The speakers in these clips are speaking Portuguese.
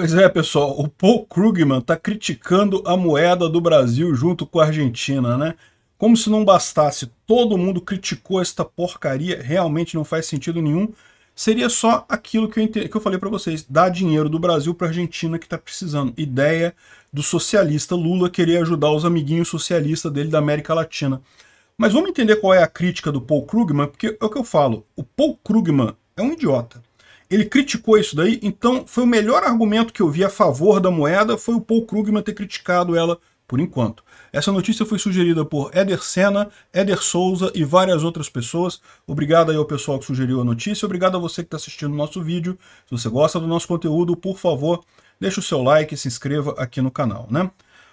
Pois é, pessoal, o Paul Krugman está criticando a moeda do Brasil junto com a Argentina, né? Como se não bastasse, todo mundo criticou esta porcaria, realmente não faz sentido nenhum. Seria só aquilo que eu, que eu falei para vocês, dar dinheiro do Brasil para a Argentina que está precisando. Ideia do socialista Lula querer ajudar os amiguinhos socialistas dele da América Latina. Mas vamos entender qual é a crítica do Paul Krugman, porque é o que eu falo, o Paul Krugman é um idiota. Ele criticou isso daí, então foi o melhor argumento que eu vi a favor da moeda foi o Paul Krugman ter criticado ela por enquanto. Essa notícia foi sugerida por Eder Senna, Eder Souza e várias outras pessoas. Obrigado aí ao pessoal que sugeriu a notícia, obrigado a você que está assistindo o nosso vídeo. Se você gosta do nosso conteúdo, por favor, deixe o seu like e se inscreva aqui no canal, né?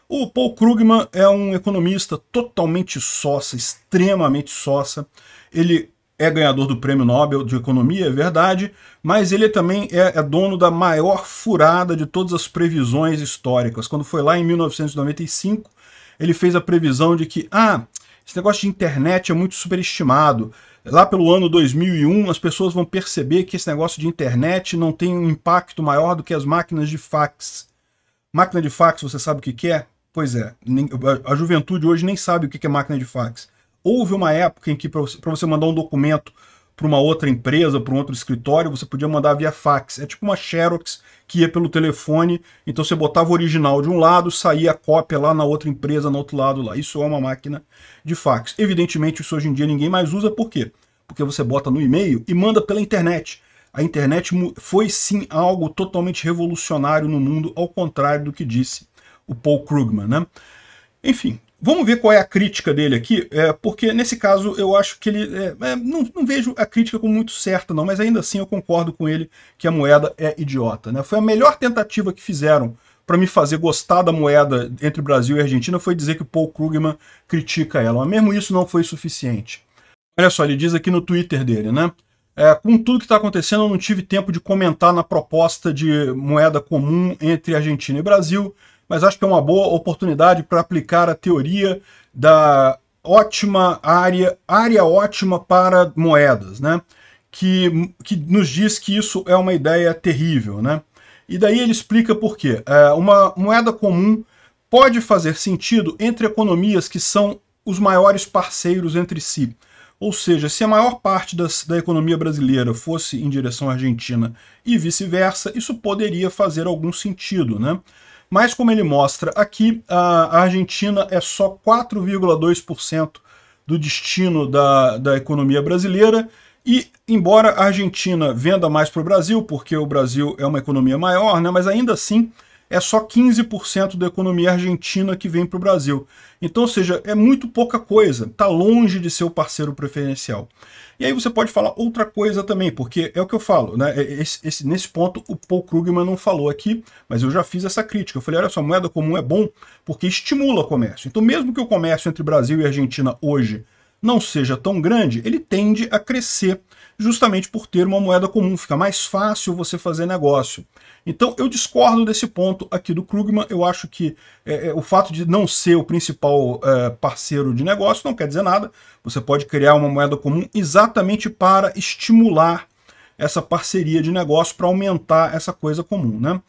O Paul Krugman é um economista totalmente sócia, extremamente sócia. Ele é ganhador do Prêmio Nobel de Economia, é verdade, mas ele também é, é, dono da maior furada de todas as previsões históricas. Quando foi lá em 1995, ele fez a previsão de que, ah, esse negócio de internet é muito superestimado. Lá pelo ano 2001, as pessoas vão perceber que esse negócio de internet não tem um impacto maior do que as máquinas de fax. Máquina de fax, você sabe o que, que é? Pois é, a juventude hoje nem sabe o que é máquina de fax. Houve uma época em que para você mandar um documento para uma outra empresa, para um outro escritório, você podia mandar via fax. É tipo uma Xerox que ia pelo telefone, então você botava o original de um lado, saía a cópia lá na outra empresa, no outro lado lá. Isso é uma máquina de fax. Evidentemente, isso hoje em dia ninguém mais usa, por quê? Porque você bota no e-mail e manda pela internet. A internet foi sim algo totalmente revolucionário no mundo, ao contrário do que disse o Paul Krugman, né? Enfim, Vamos ver qual é a crítica dele aqui, é, porque nesse caso eu acho que ele. É, é não, não, vejo a crítica como muito certa, não, mas ainda assim eu concordo com ele que a moeda é idiota. Né? Foi a melhor tentativa que fizeram para me fazer gostar da moeda entre Brasil e Argentina foi dizer que o Paul Krugman critica ela, mas mesmo isso não foi suficiente. Olha só, ele diz aqui no Twitter dele, né? É, com tudo que está acontecendo, eu não tive tempo de comentar na proposta de moeda comum entre Argentina e Brasil mas acho que é uma boa oportunidade para aplicar a teoria da ótima área, área ótima para moedas, né? Que, que nos diz que isso é uma ideia terrível, né? E daí ele explica por quê. É, uma moeda comum pode fazer sentido entre economias que são os maiores parceiros entre si. Ou seja, se a maior parte das, da economia brasileira fosse em direção à Argentina e vice-versa, isso poderia fazer algum sentido, né? Mas como ele mostra aqui, a Argentina é só 4,2% do destino da, da economia brasileira. E, embora a Argentina venda mais para o Brasil, porque o Brasil é uma economia maior, né, mas ainda assim é só 15% da economia argentina que vem para o Brasil. Então, ou seja, é muito pouca coisa, está longe de ser o parceiro preferencial. E aí você pode falar outra coisa também, porque é o que eu falo, né? É, é, esse, esse, nesse ponto o Paul Krugman não falou aqui, mas eu já fiz essa crítica. Eu falei, olha só, moeda comum é bom porque estimula o comércio. Então, mesmo que o comércio entre Brasil e Argentina hoje não seja tão grande, ele tende a crescer justamente por ter uma moeda comum, fica mais fácil você fazer negócio. Então eu discordo desse ponto aqui do Krugman, eu acho que é, é, o fato de não ser o principal é, parceiro de negócio não quer dizer nada, você pode criar uma moeda comum exatamente para estimular essa parceria de negócio, para aumentar essa coisa comum. Né?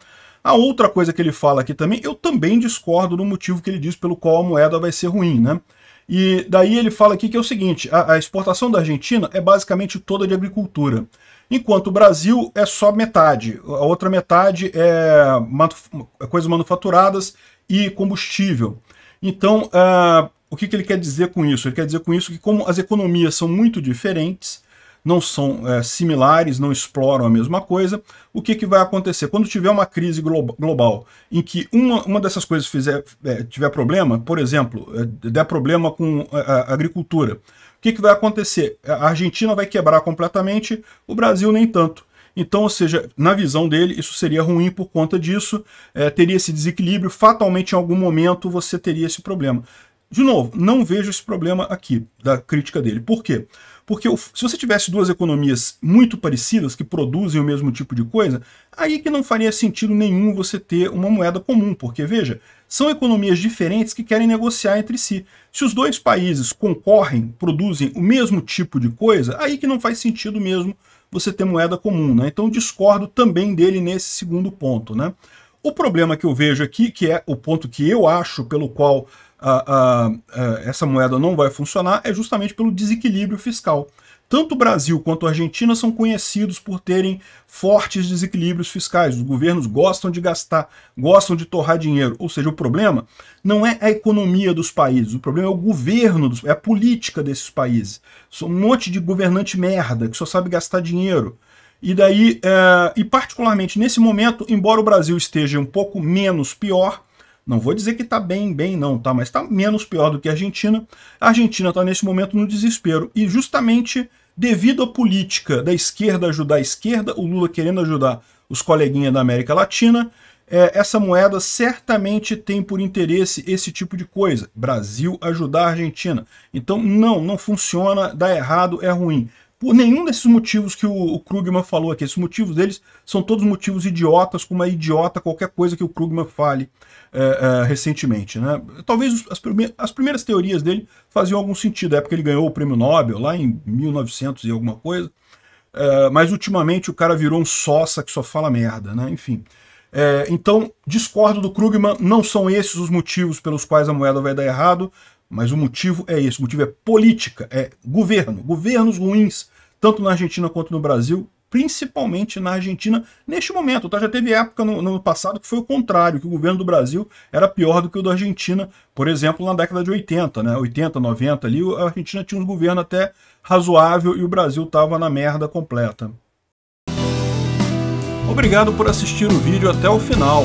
A outra coisa que ele fala aqui também, eu também discordo do motivo que ele diz pelo qual a moeda vai ser ruim. Né? E daí ele fala aqui que é o seguinte, a, a exportação da Argentina é basicamente toda de agricultura, enquanto o Brasil é só metade, a outra metade é manu é coisas manufaturadas e combustível. Então, uh, o que, que ele quer dizer com isso? Ele quer dizer com isso que como as economias são muito diferentes, não são é, similares, não exploram a mesma coisa, o que, que vai acontecer? Quando tiver uma crise glo global em que uma, uma dessas coisas fizer, é, tiver problema, por exemplo, é, der problema com é, a, a agricultura, o que, que vai acontecer? A Argentina vai quebrar completamente, o Brasil nem tanto. Então, ou seja, na visão dele, isso seria ruim por conta disso, é, teria esse desequilíbrio, fatalmente em algum momento você teria esse problema. De novo, não vejo esse problema aqui da crítica dele. Por quê? Porque se você tivesse duas economias muito parecidas, que produzem o mesmo tipo de coisa, aí que não faria sentido nenhum você ter uma moeda comum, porque veja, são economias diferentes que querem negociar entre si. Se os dois países concorrem, produzem o mesmo tipo de coisa, aí que não faz sentido mesmo você ter moeda comum, né? Então discordo também dele nesse segundo ponto, né? O problema que eu vejo aqui, que é o ponto que eu acho pelo qual a, a, a, essa moeda não vai funcionar é justamente pelo desequilíbrio fiscal. Tanto o Brasil quanto a Argentina são conhecidos por terem fortes desequilíbrios fiscais. Os governos gostam de gastar, gostam de torrar dinheiro. Ou seja, o problema não é a economia dos países, o problema é o governo, dos, é a política desses países. São um monte de governante merda que só sabe gastar dinheiro. E daí, é, e particularmente nesse momento, embora o Brasil esteja um pouco menos pior, não vou dizer que está bem, bem não, tá? Mas está menos pior do que a Argentina. A Argentina está nesse momento no desespero. E justamente devido à política da esquerda ajudar a esquerda, o Lula querendo ajudar os coleguinhas da América Latina, é, essa moeda certamente tem por interesse esse tipo de coisa. Brasil ajudar a Argentina. Então, não, não funciona, dá errado, é ruim por nenhum desses motivos que o, o Krugman falou aqui. Esses motivos deles são todos motivos idiotas, como é idiota qualquer coisa que o Krugman fale é, é, recentemente. Né? Talvez as, as primeiras teorias dele faziam algum sentido. É porque ele ganhou o prêmio Nobel lá em 1900 e alguma coisa. É, mas ultimamente o cara virou um sossa que só fala merda, né? Enfim. É, então, discordo do Krugman, não são esses os motivos pelos quais a moeda vai dar errado. Mas o motivo é esse, o motivo é política, é governo, governos ruins, tanto na Argentina quanto no Brasil, principalmente na Argentina neste momento. Tá? Já teve época no, no, passado que foi o contrário, que o governo do Brasil era pior do que o da Argentina, por exemplo, na década de 80, né? 80, 90 ali, a Argentina tinha um governo até razoável e o Brasil estava na merda completa. Obrigado por assistir o vídeo até o final.